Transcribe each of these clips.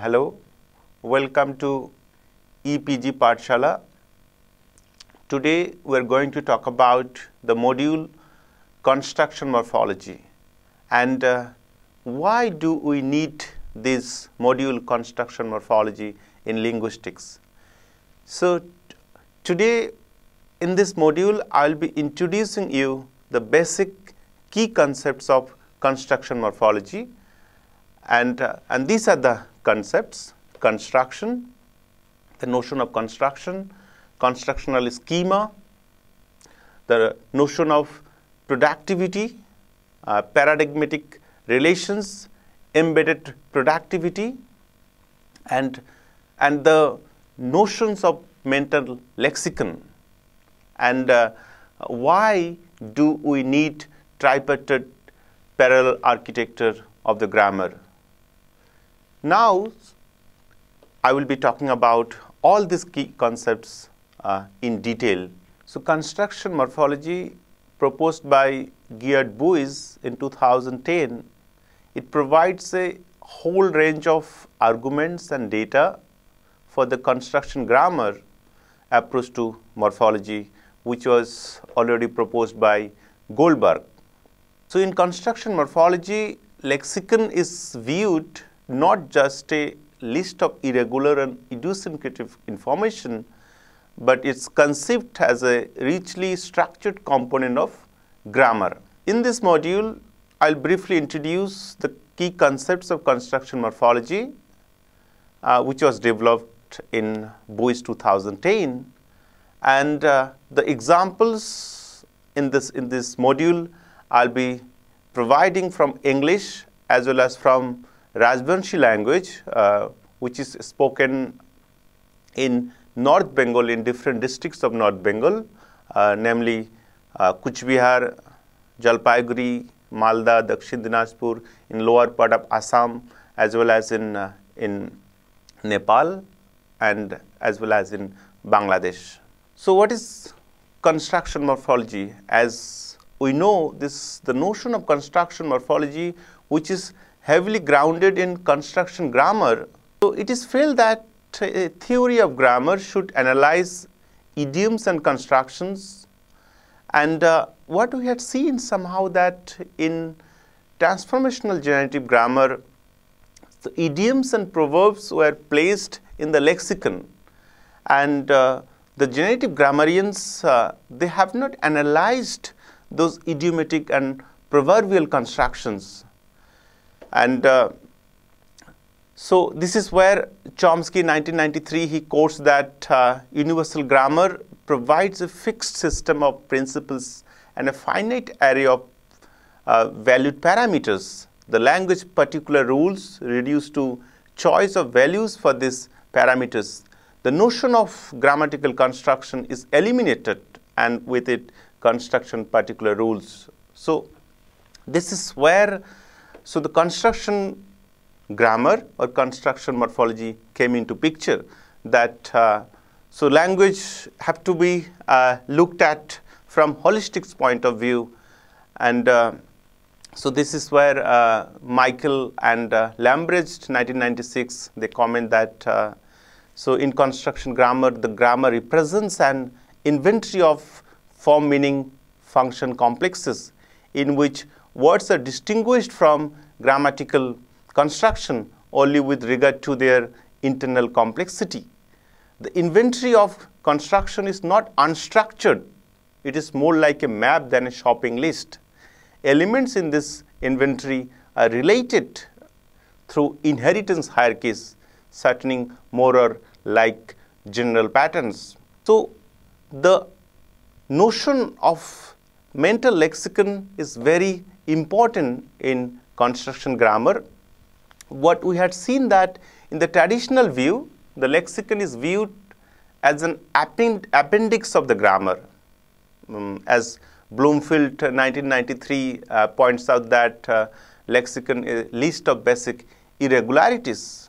hello, welcome to EPG Partshala. Today we are going to talk about the module construction morphology and uh, why do we need this module construction morphology in linguistics. So today in this module I will be introducing you the basic key concepts of construction morphology and, uh, and these are the concepts, construction, the notion of construction, constructional schema, the notion of productivity, uh, paradigmatic relations, embedded productivity, and, and the notions of mental lexicon. And uh, why do we need tripartite parallel architecture of the grammar? Now, I will be talking about all these key concepts uh, in detail. So, construction morphology proposed by Geert Buys in 2010, it provides a whole range of arguments and data for the construction grammar approach to morphology, which was already proposed by Goldberg. So, in construction morphology, lexicon is viewed not just a list of irregular and idiosyncratic information, but it's conceived as a richly structured component of grammar. In this module, I'll briefly introduce the key concepts of construction morphology, uh, which was developed in BOIS 2010, and uh, the examples in this, in this module I'll be providing from English as well as from Rajbanshi language, uh, which is spoken in North Bengal, in different districts of North Bengal, uh, namely uh, Kuchbihar, Jalpaiguri, Malda, Dakshin Dinajpur, in lower part of Assam, as well as in, uh, in Nepal, and as well as in Bangladesh. So what is construction morphology? As we know, this the notion of construction morphology, which is heavily grounded in construction grammar. So it is felt that a theory of grammar should analyze idioms and constructions. And uh, what we had seen somehow that in transformational generative grammar, the idioms and proverbs were placed in the lexicon. And uh, the generative grammarians, uh, they have not analyzed those idiomatic and proverbial constructions. And uh, so this is where Chomsky 1993, he quotes that uh, universal grammar provides a fixed system of principles and a finite array of uh, valued parameters. The language particular rules reduced to choice of values for these parameters. The notion of grammatical construction is eliminated and with it construction particular rules. So this is where so the construction grammar or construction morphology came into picture that uh, so language have to be uh, looked at from holistic point of view and uh, so this is where uh, Michael and uh, Lambrecht 1996 they comment that uh, so in construction grammar the grammar represents an inventory of form meaning function complexes in which words are distinguished from grammatical construction only with regard to their internal complexity. The inventory of construction is not unstructured. It is more like a map than a shopping list. Elements in this inventory are related through inheritance hierarchies, certain more or like general patterns. So, the notion of mental lexicon is very important in construction grammar. What we had seen that in the traditional view, the lexicon is viewed as an appendix of the grammar. Um, as Bloomfield 1993 uh, uh, points out that uh, lexicon is uh, list of basic irregularities.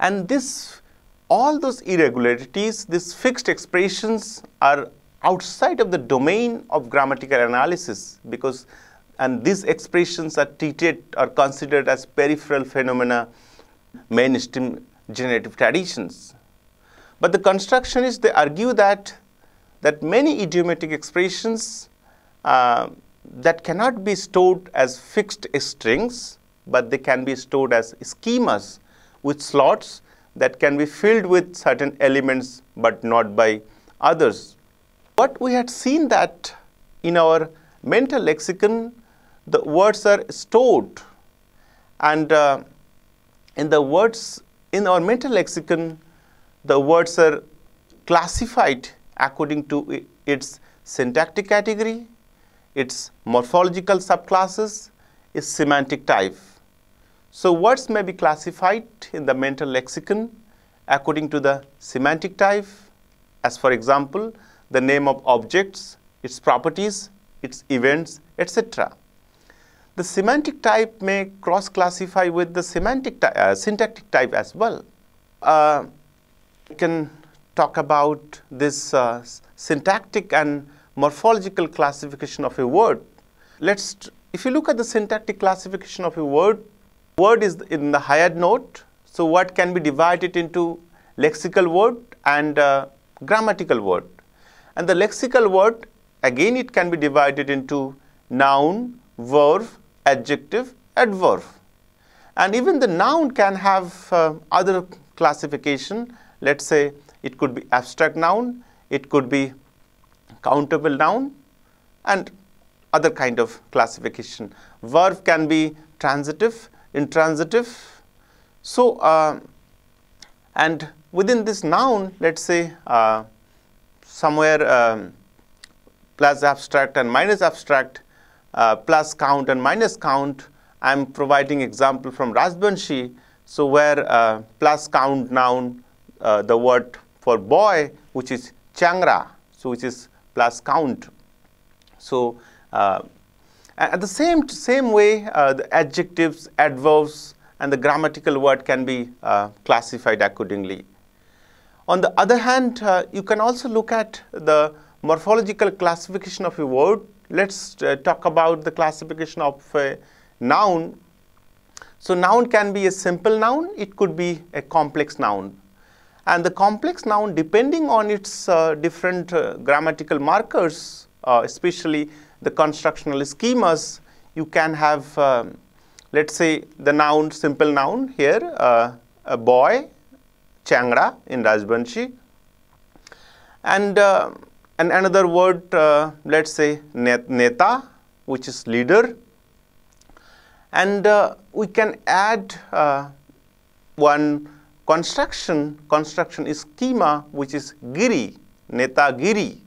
And this, all those irregularities, these fixed expressions are outside of the domain of grammatical analysis because and these expressions are treated or considered as peripheral phenomena mainstream generative traditions. But the constructionists, they argue that, that many idiomatic expressions uh, that cannot be stored as fixed strings, but they can be stored as schemas with slots that can be filled with certain elements but not by others. But we had seen that in our mental lexicon, the words are stored. And uh, in the words, in our mental lexicon, the words are classified according to its syntactic category, its morphological subclasses, its semantic type. So words may be classified in the mental lexicon according to the semantic type. As for example, the name of objects, its properties, its events, etc. The semantic type may cross-classify with the semantic ty uh, syntactic type as well. Uh, we can talk about this uh, syntactic and morphological classification of a word. Let's, if you look at the syntactic classification of a word, word is in the higher note. So what can be divided into lexical word and uh, grammatical word. And the lexical word, again it can be divided into noun, verb, adjective, adverb. And even the noun can have uh, other classification. Let's say it could be abstract noun, it could be countable noun and other kind of classification. Verb can be transitive, intransitive. So, uh, and within this noun, let's say uh, somewhere um, plus abstract and minus abstract, uh, plus count and minus count. I'm providing example from Rasbanshi. So where uh, plus count noun, uh, the word for boy, which is changra, so which is plus count. So uh, at the same same way, uh, the adjectives, adverbs, and the grammatical word can be uh, classified accordingly. On the other hand, uh, you can also look at the morphological classification of a word. Let's uh, talk about the classification of a noun. So noun can be a simple noun, it could be a complex noun. And the complex noun, depending on its uh, different uh, grammatical markers, uh, especially the constructional schemas, you can have, um, let's say, the noun, simple noun here, uh, a boy, Changra in Rajbanshi. And, uh, and another word, uh, let's say Neta, which is leader. And uh, we can add uh, one construction, construction is schema, which is Giri, Neta Giri.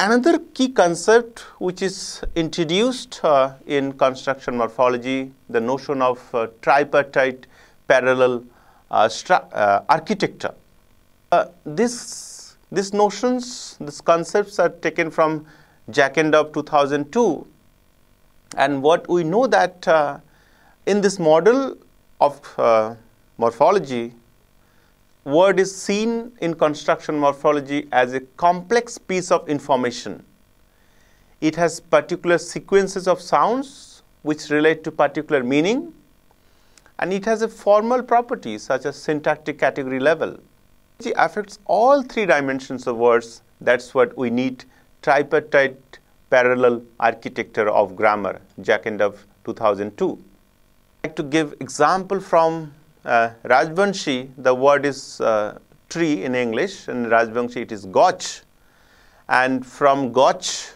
Another key concept which is introduced uh, in construction morphology, the notion of uh, tripartite parallel uh, uh, architecture. Uh, this, these notions, these concepts are taken from Jack End of 2002 and what we know that uh, in this model of uh, morphology, word is seen in construction morphology as a complex piece of information. It has particular sequences of sounds which relate to particular meaning and it has a formal property such as syntactic category level. It affects all three dimensions of words. That's what we need tripartite parallel architecture of grammar, Jack End of 2002. I'd like to give example from uh, Rajvanshi, the word is uh, tree in English, and Rajvanshi it is gotch. And from gotch,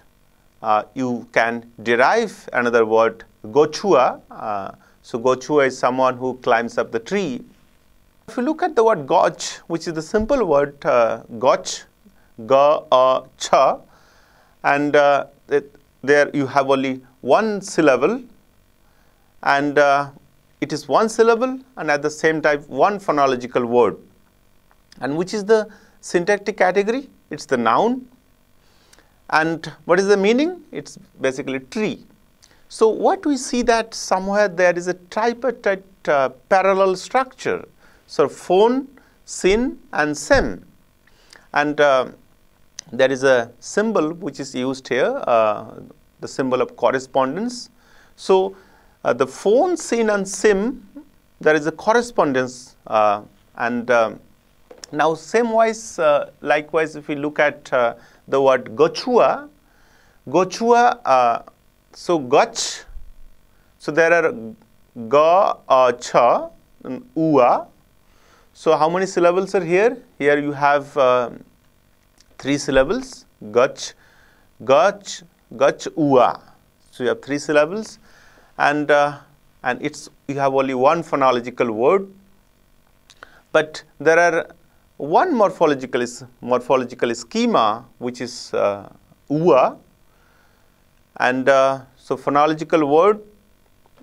uh, you can derive another word, gochua, uh, so Gochu is someone who climbs up the tree. If you look at the word goch, which is the simple word uh, goch, ga, a, cha, and uh, it, there you have only one syllable and uh, it is one syllable and at the same time one phonological word. And which is the syntactic category? It's the noun. And what is the meaning? It's basically tree. So what we see that somewhere there is a tripartite uh, parallel structure. So phone, sin and sim. And uh, there is a symbol which is used here, uh, the symbol of correspondence. So uh, the phone, sin and sim, there is a correspondence uh, and um, now same-wise, uh, likewise if we look at the word gochua, gochua so, gach, so there are ga, cha, and ua. So, how many syllables are here? Here you have uh, three syllables, gach, gach, gach, ua. So, you have three syllables and, uh, and it's, you have only one phonological word. But there are one morphological, morphological schema which is uh, ua and uh, so phonological word,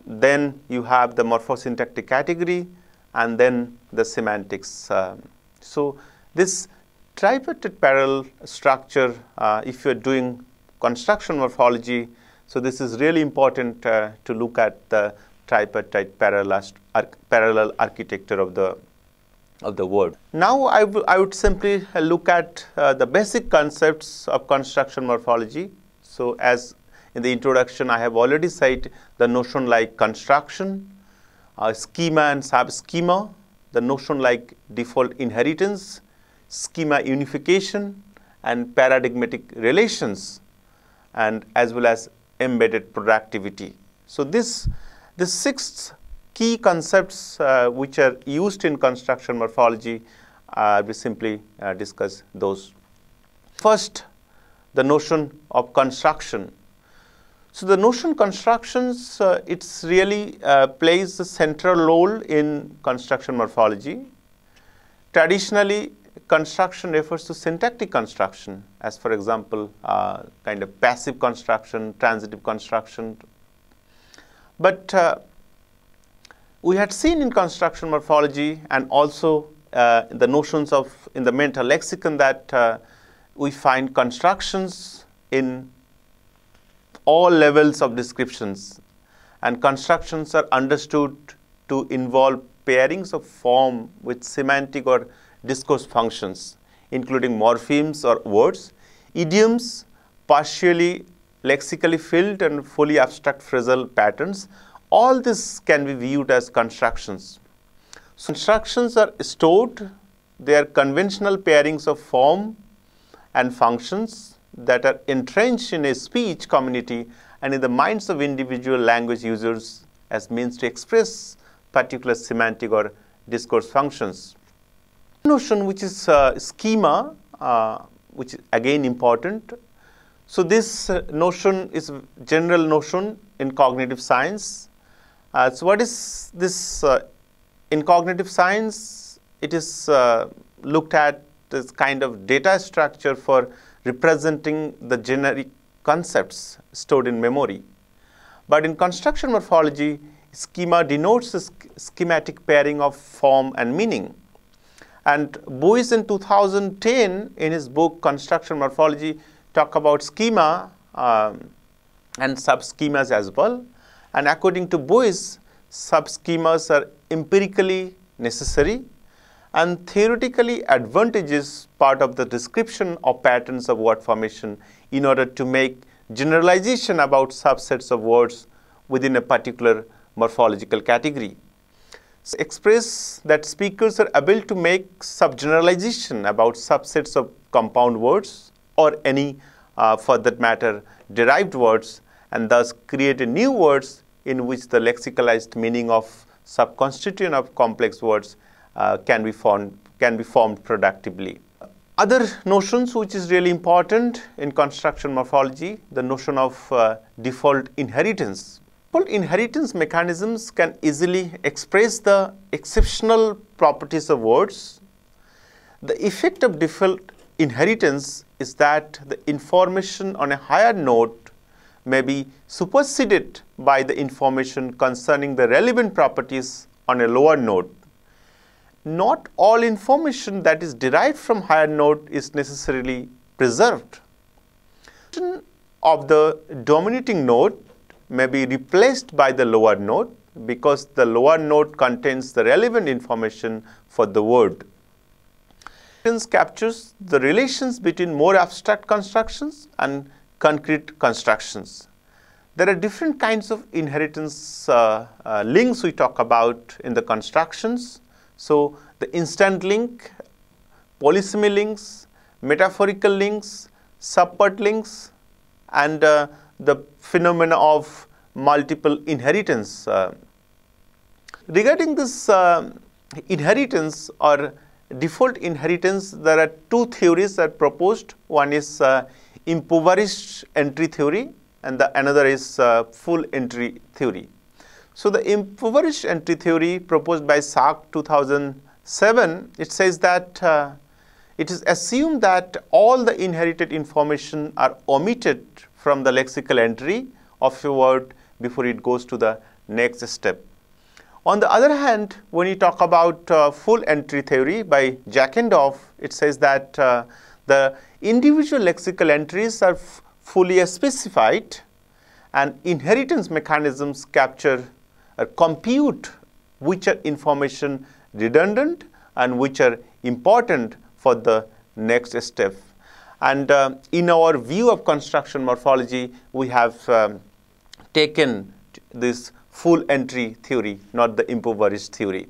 then you have the morphosyntactic category and then the semantics. Um, so this tripartite parallel structure, uh, if you're doing construction morphology, so this is really important uh, to look at the tripartite parallel, parallel architecture of the of the word. Now I, I would simply look at uh, the basic concepts of construction morphology. So as in the introduction, I have already cited the notion like construction, uh, schema and sub-schema, the notion like default inheritance, schema unification, and paradigmatic relations, and as well as embedded productivity. So this, the six key concepts uh, which are used in construction morphology, uh, we simply uh, discuss those. First, the notion of construction so the notion constructions, uh, it's really uh, plays a central role in construction morphology. Traditionally, construction refers to syntactic construction, as for example, uh, kind of passive construction, transitive construction. But uh, we had seen in construction morphology and also uh, the notions of in the mental lexicon that uh, we find constructions in all levels of descriptions and constructions are understood to involve pairings of form with semantic or discourse functions, including morphemes or words, idioms, partially lexically filled and fully abstract phrasal patterns. All this can be viewed as constructions. So constructions are stored, they are conventional pairings of form and functions that are entrenched in a speech community and in the minds of individual language users as means to express particular semantic or discourse functions. Notion which is uh, schema, uh, which is again important. So this uh, notion is general notion in cognitive science. Uh, so what is this uh, in cognitive science? It is uh, looked at this kind of data structure for representing the generic concepts stored in memory. But in construction morphology, schema denotes the schematic pairing of form and meaning. And Buis in 2010, in his book Construction Morphology, talk about schema um, and schemas as well. And according to sub-schemas are empirically necessary and theoretically, advantage is part of the description of patterns of word formation in order to make generalization about subsets of words within a particular morphological category. So express that speakers are able to make subgeneralization about subsets of compound words or any, uh, for that matter, derived words and thus create new words in which the lexicalized meaning of subconstituent of complex words uh, can, be formed, can be formed productively. Other notions which is really important in construction morphology, the notion of uh, default inheritance. Well, inheritance mechanisms can easily express the exceptional properties of words. The effect of default inheritance is that the information on a higher note may be superseded by the information concerning the relevant properties on a lower note not all information that is derived from higher node is necessarily preserved. Of the dominating node may be replaced by the lower node because the lower node contains the relevant information for the word. This captures the relations between more abstract constructions and concrete constructions. There are different kinds of inheritance uh, uh, links we talk about in the constructions. So, the instant link, polysemy links, metaphorical links, support links and uh, the phenomena of multiple inheritance. Uh, regarding this uh, inheritance or default inheritance, there are two theories that are proposed. One is uh, impoverished entry theory and the another is uh, full entry theory. So the impoverished entry theory proposed by Sark 2007, it says that uh, it is assumed that all the inherited information are omitted from the lexical entry of a word before it goes to the next step. On the other hand, when you talk about uh, full entry theory by Jackendoff, it says that uh, the individual lexical entries are fully specified and inheritance mechanisms capture compute which are information redundant and which are important for the next step. And uh, in our view of construction morphology, we have um, taken this full entry theory, not the impoverished theory.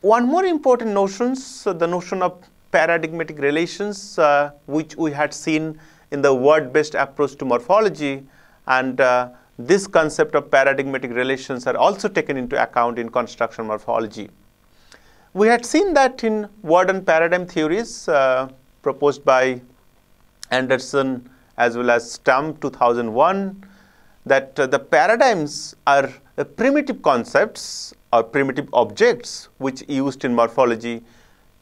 One more important notion, so the notion of paradigmatic relations, uh, which we had seen in the word-based approach to morphology, and uh, this concept of paradigmatic relations are also taken into account in construction morphology. We had seen that in word and paradigm theories uh, proposed by Anderson as well as Stum 2001 that uh, the paradigms are uh, primitive concepts or primitive objects which used in morphology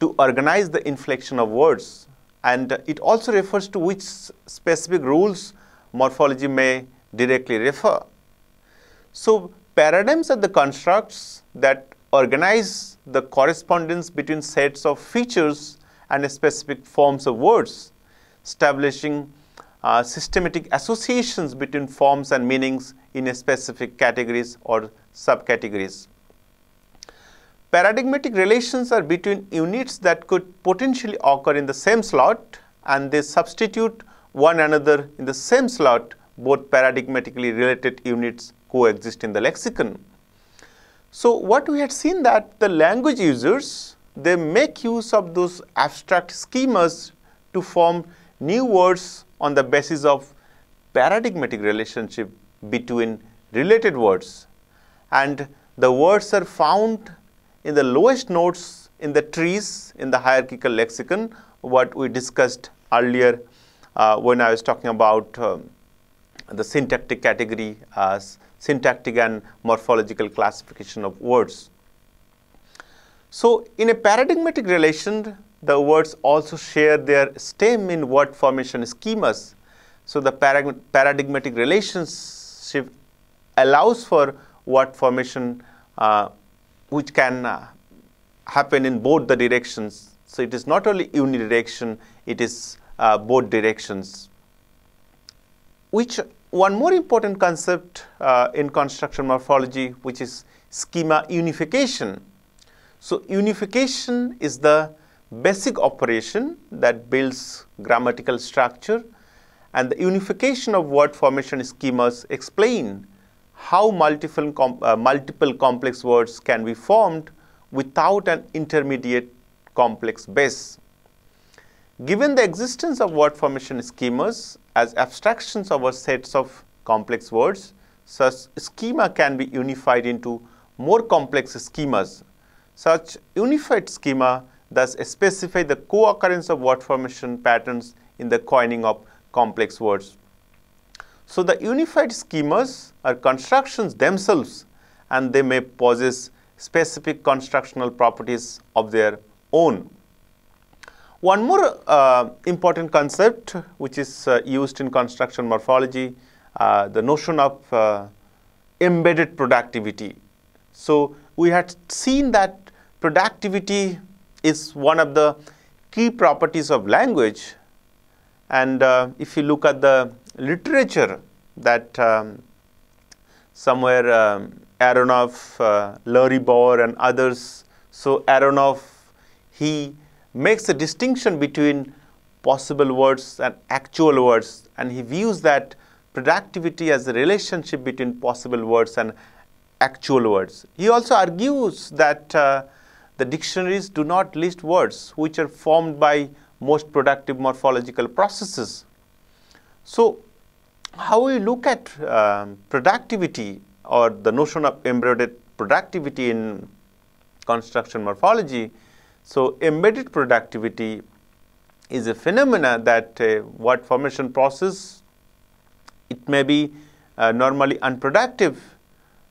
to organize the inflection of words and it also refers to which specific rules morphology may directly refer. So paradigms are the constructs that organize the correspondence between sets of features and specific forms of words, establishing uh, systematic associations between forms and meanings in specific categories or subcategories. Paradigmatic relations are between units that could potentially occur in the same slot and they substitute one another in the same slot both paradigmatically related units coexist in the lexicon. So what we had seen that the language users, they make use of those abstract schemas to form new words on the basis of paradigmatic relationship between related words. And the words are found in the lowest nodes in the trees in the hierarchical lexicon, what we discussed earlier uh, when I was talking about um, the syntactic category as syntactic and morphological classification of words. So in a paradigmatic relation, the words also share their stem in word formation schemas. So the parag paradigmatic relationship allows for word formation uh, which can uh, happen in both the directions. So it is not only unidirection, it is uh, both directions, which one more important concept uh, in construction morphology, which is schema unification. So unification is the basic operation that builds grammatical structure and the unification of word formation schemas explain how multiple, com uh, multiple complex words can be formed without an intermediate complex base. Given the existence of word formation schemas as abstractions over sets of complex words, such schema can be unified into more complex schemas. Such unified schema thus specify the co-occurrence of word formation patterns in the coining of complex words. So the unified schemas are constructions themselves and they may possess specific constructional properties of their own. One more uh, important concept which is uh, used in construction morphology, uh, the notion of uh, embedded productivity. So we had seen that productivity is one of the key properties of language and uh, if you look at the literature that um, somewhere um, Aronoff, uh, Bauer, and others, so Aronoff, he makes a distinction between possible words and actual words and he views that productivity as a relationship between possible words and actual words. He also argues that uh, the dictionaries do not list words which are formed by most productive morphological processes. So, how we look at uh, productivity or the notion of embedded productivity in construction morphology so embedded productivity is a phenomena that uh, what formation process, it may be uh, normally unproductive,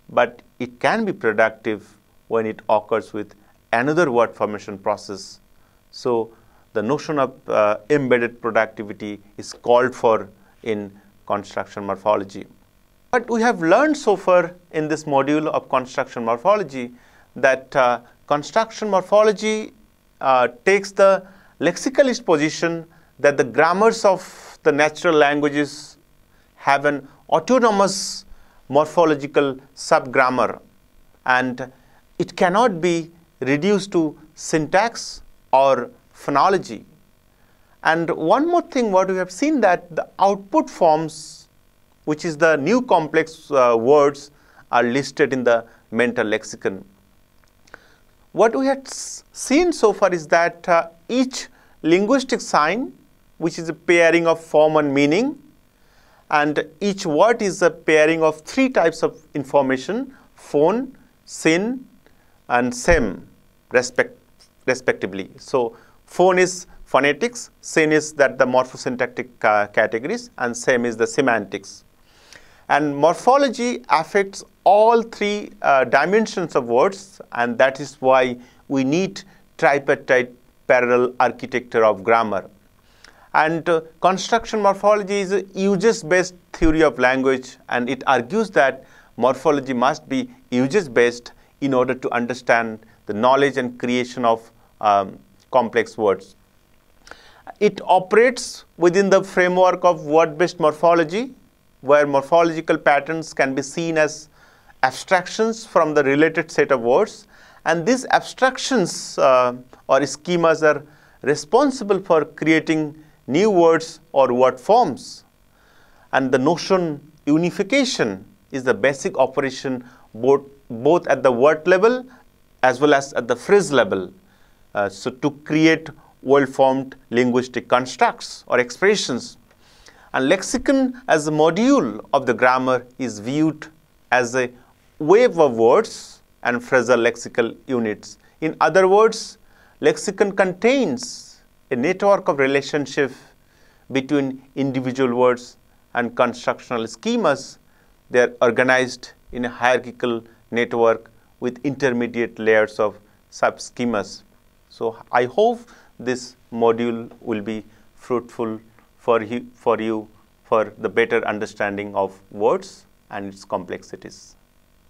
but it can be productive when it occurs with another word formation process. So the notion of uh, embedded productivity is called for in construction morphology. But we have learned so far in this module of construction morphology that uh, construction morphology uh, takes the lexicalist position that the grammars of the natural languages have an autonomous morphological subgrammar and it cannot be reduced to syntax or phonology. And one more thing, what we have seen that the output forms, which is the new complex uh, words, are listed in the mental lexicon what we had seen so far is that uh, each linguistic sign, which is a pairing of form and meaning, and each word is a pairing of three types of information, phone, sin, and sem, respect, respectively. So, phone is phonetics, sin is that the morphosyntactic uh, categories, and sem is the semantics. And morphology affects all three uh, dimensions of words and that is why we need tripartite parallel architecture of grammar. And uh, construction morphology is a uses-based theory of language and it argues that morphology must be uses-based in order to understand the knowledge and creation of um, complex words. It operates within the framework of word-based morphology where morphological patterns can be seen as abstractions from the related set of words and these abstractions uh, or schemas are responsible for creating new words or word forms. And the notion unification is the basic operation both, both at the word level as well as at the phrase level. Uh, so to create well-formed linguistic constructs or expressions. And lexicon as a module of the grammar is viewed as a wave of words and phrasal lexical units. In other words, lexicon contains a network of relationship between individual words and constructional schemas. They are organized in a hierarchical network with intermediate layers of sub schemas. So I hope this module will be fruitful for for you for the better understanding of words and its complexities.